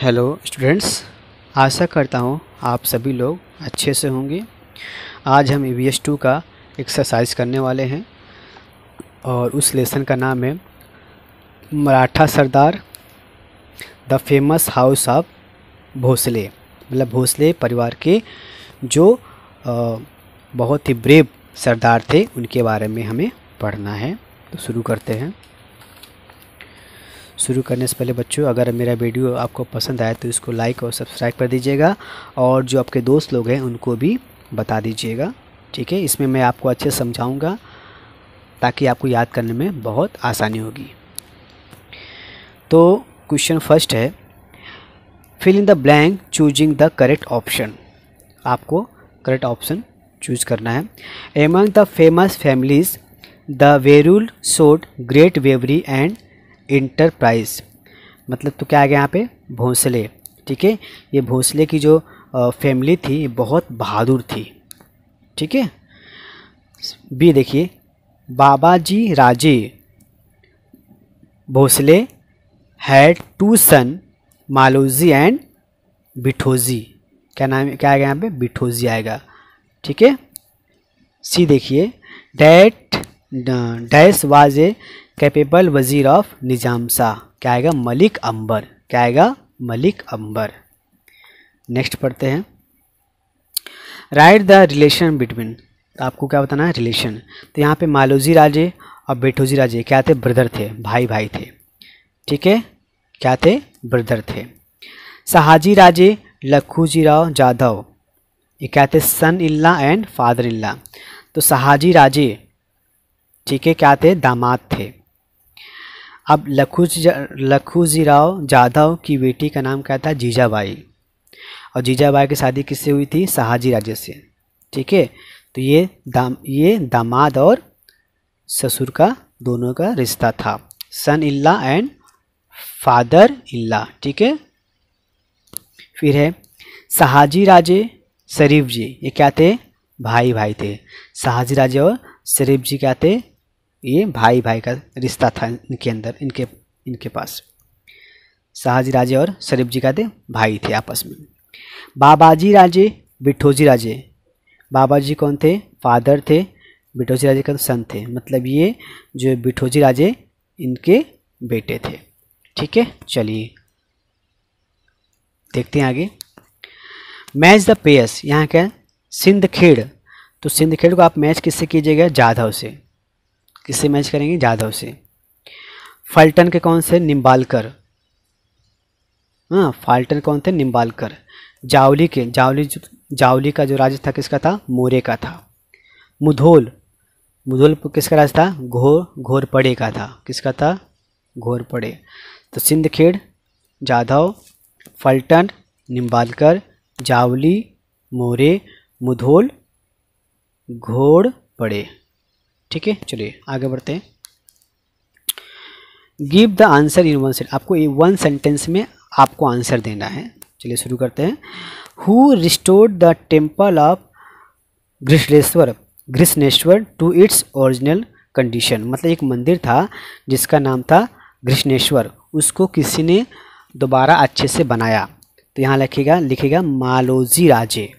hello students आशा करता हूँ आप सभी लोग अच्छे से होंगे आज हम ई वी एस टू का एक्सरसाइज करने वाले हैं और उस लेसन का नाम है Maratha Sardar the famous house of Bhosale मतलब भोसले परिवार के जो बहुत ही ब्रेव सरदार थे उनके बारे में हमें पढ़ना है तो शुरू करते हैं शुरू करने से पहले बच्चों अगर मेरा वीडियो आपको पसंद आए तो इसको लाइक और सब्सक्राइब कर दीजिएगा और जो आपके दोस्त लोग हैं उनको भी बता दीजिएगा ठीक है इसमें मैं आपको अच्छे समझाऊँगा ताकि आपको याद करने में बहुत आसानी होगी तो क्वेश्चन फर्स्ट है fill in the blank choosing the correct option आपको करेक्ट ऑप्शन चूज करना है among the famous families the Verul सोड ग्रेट वेवरी एंड इंटरप्राइज मतलब तो क्या आ गया यहाँ पे भोंसले ठीक है ये भोंसले की जो फैमिली थी बहुत बहादुर थी ठीक है बी देखिए Baba ji Raje Bhosale had two son Maloji and Vithoji क्या नाम क्या आएगा यहाँ पे बिठोजी आएगा ठीक है सी देखिए that dash was a capable wazir of Nizam Shah क्या आएगा मलिक अंबर क्या आएगा मलिक अंबर नेक्स्ट पढ़ते हैं राइट द रिलेशन बिटवीन आपको क्या बताना है रिलेशन तो यहाँ पे मालोजी राजे और बेठोजी राजे क्या थे ब्रदर थे भाई भाई थे ठीक है क्या थे ब्रदर थे शाहजी राजे लखूजी राव जाधव ये क्या थे सन इल्ला एंड फादर इल्ला तो शाहजी राजे ठीक है क्या थे दामाद थे अब लखू लखूजी राव जाधव की बेटी का नाम क्या था जीजाबाई और जीजाबाई की शादी किससे हुई थी शाहजी राजे से ठीक है तो ये दाम ये दामाद और ससुर का दोनों का रिश्ता था सन इल्ला एंड फादर इल्ला ठीक है फिर है शाहजी राजे शरीफ जी ये क्या थे भाई भाई थे शाहजी राजे और शरीफ जी क्या थे ये भाई भाई का रिश्ता था इनके अंदर इनके इनके पास शाहजी राजे और शरीफ जी का थे भाई थे आपस में बाबाजी राजे बिठोजी राजे बाबाजी कौन थे फादर थे बिठोजी राजे का तो सन थे मतलब ये जो बिठोजी राजे इनके बेटे थे ठीक है चलिए देखते हैं आगे मैच द पेयस यहाँ क्या है सिंधखेड़ तो सिंधखेड़ को आप मैच किससे कीजिएगा जाधव से किससे मैच करेंगे जाधव से फल्टन के कौन से निम्बालकर हाँ फाल्टन कौन थे निम्बालकर जावली के जावली जावली का जो राज्य था किसका था मोरे का था मुधोल मुधोल किसका राज्य था घोर घोरपड़े का था किसका था घोरपड़े तो सिंधखेड़ जाधव फल्टन निम्बालकर जावली मोरे मुधोल घोड़ पड़े ठीक है चलिए आगे बढ़ते हैं give the answer in one sent आपको वन सेंटेंस में आपको आंसर देना है चलिए शुरू करते हैं who restored the temple of Grishneshwar Grishneshwar to its original condition मतलब एक मंदिर था जिसका नाम था घृष्णेश्वर उसको किसी ने दोबारा अच्छे से बनाया तो यहाँ लिखेगा लिखेगा मालोजी राजे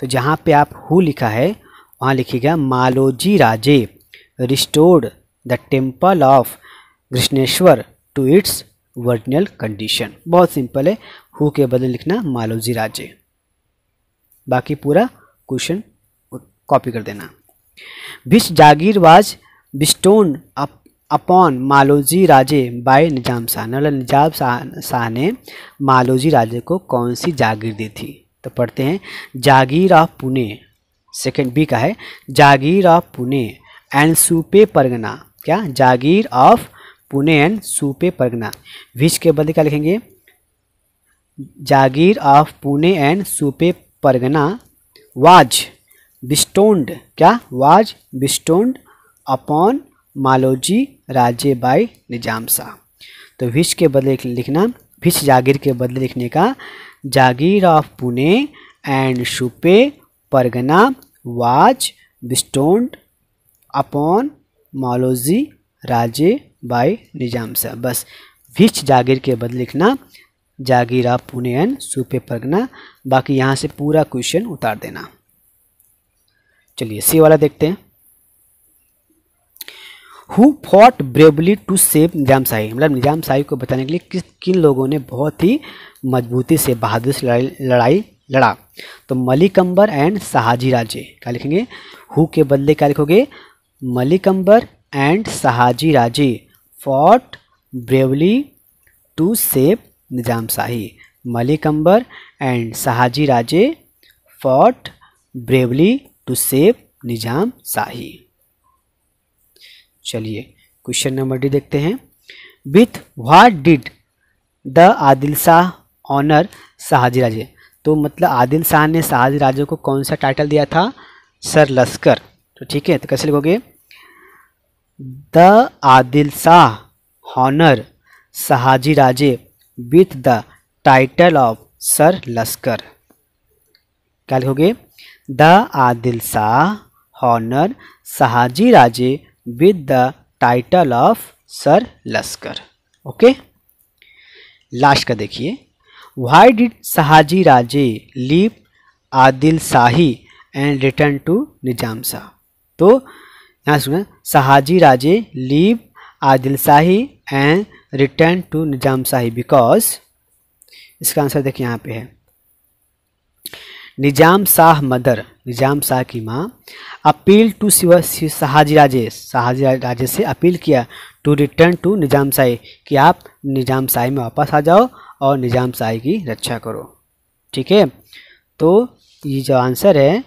तो जहाँ पे आप हु लिखा है वहाँ लिखेगा Maloji Raje restored the temple of Krishneshwar to its original condition बहुत सिंपल है हु के बदले लिखना मालोजी राजे बाकी पूरा क्वेश्चन कॉपी कर देना which jagir was bestowed upon Maloji Raje by Nizam Shah मतलब निजाम शाह ने मालोजी राजे को कौन सी जागीर दी थी तो पढ़ते हैं jagir of Pune second B का है जागीर ऑफ पुणे एंड सुपे परगना क्या jagir of Pune and Supe pargana which के बदले क्या लिखेंगे jagir of Pune and Supe pargana was bestowed क्या was bestowed upon Maloji Raje by Nizam Shah तो विच के बदले लिखना विच जागीर के बदले लिखने का jagir of Pune and Supe pargana was bestowed upon Maloji Raje by Nizam साहब बस विच जागीर के बदले लिखना जागीर आप पुणे एन सूपे परगना बाकी यहाँ से पूरा क्वेश्चन उतार देना चलिए सी वाला देखते हैं who fought bravely to save Nizam Shahi मतलब निजाम शाही को बताने के लिए किस किन लोगों ने बहुत ही मजबूती से बहादुर से लड़ाई लड़ाई लड़ा तो मलिकम्बर एंड शाहजी राजे क्या लिखेंगे हु के बदले क्या लिखोगे Malik Ambar and Shahaji Raje fought bravely to save Nizamshahi Malik Ambar and Shahaji Raje fought bravely to save Nizam Shahi चलिए क्वेश्चन नंबर डी देखते हैं with what did the Adil Shah honour Shahaji Raje तो मतलब आदिल शाह ने शाहजी राजे को कौन सा टाइटल दिया था सर लश्कर तो ठीक है तो कैसे लिखोगे the Adil Shah honour Shahaji Raje with the title of Sar Lashkar क्या लिखोगे the Adil Shah honour Shahaji Raje with the title of Sar Lashkar okay last का देखिए why did Shahaji Raje leave Adil Shahi and return to Nizam Shah तो यहाँ सुन Shahaji Raje leave Adil Shahi and return to Nizam Shahi because इसका आंसर देखिए यहाँ पे है निजाम शाह मदर निजाम शाह की माँ अपील टू शिव शाहजी राजे शाहजी राजे से अपील किया to return to Nizam Shahi कि आप निजाम शाही में वापस आ जाओ और निजाम शाही की रक्षा करो ठीक है तो ये जो आंसर है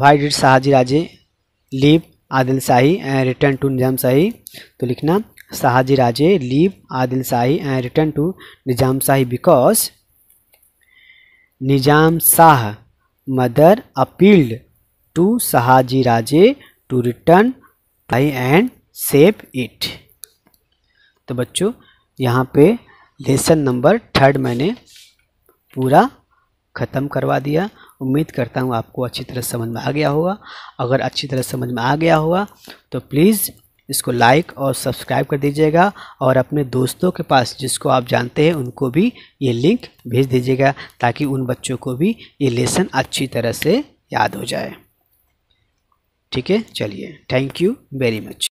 why did Shahaji Raje leave Adil Shahi and return to Nizam Shahi तो लिखना Shahaji Raje leave Adil Shahi and return to Nizam Shahi because Nizam Shah mother appealed to Shahaji Raje to return I and save it तो बच्चों यहाँ पे लेसन नंबर थर्ड मैंने पूरा ख़त्म करवा दिया उम्मीद करता हूँ आपको अच्छी तरह समझ में आ गया होगा अगर अच्छी तरह समझ में आ गया होगा तो प्लीज़ इसको लाइक और सब्सक्राइब कर दीजिएगा और अपने दोस्तों के पास जिसको आप जानते हैं उनको भी ये लिंक भेज दीजिएगा ताकि उन बच्चों को भी ये लेसन अच्छी तरह से याद हो जाए ठीक है चलिए थैंक यू वेरी मच